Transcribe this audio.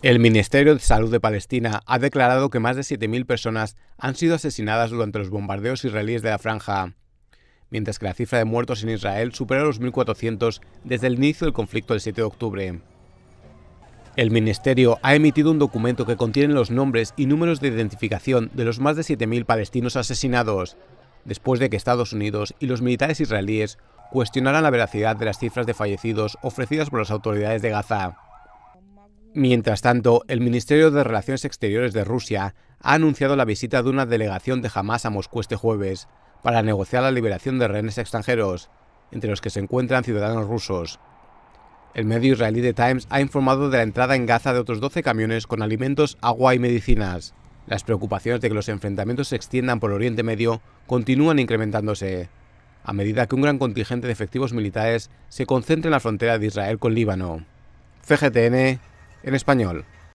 El Ministerio de Salud de Palestina ha declarado que más de 7.000 personas han sido asesinadas durante los bombardeos israelíes de la franja, mientras que la cifra de muertos en Israel supera los 1.400 desde el inicio del conflicto del 7 de octubre. El Ministerio ha emitido un documento que contiene los nombres y números de identificación de los más de 7.000 palestinos asesinados, después de que Estados Unidos y los militares israelíes cuestionaran la veracidad de las cifras de fallecidos ofrecidas por las autoridades de Gaza. Mientras tanto, el Ministerio de Relaciones Exteriores de Rusia ha anunciado la visita de una delegación de Hamas a Moscú este jueves para negociar la liberación de rehenes extranjeros, entre los que se encuentran ciudadanos rusos. El medio israelí The Times ha informado de la entrada en Gaza de otros 12 camiones con alimentos, agua y medicinas. Las preocupaciones de que los enfrentamientos se extiendan por Oriente Medio continúan incrementándose, a medida que un gran contingente de efectivos militares se concentra en la frontera de Israel con Líbano. CGTN en español.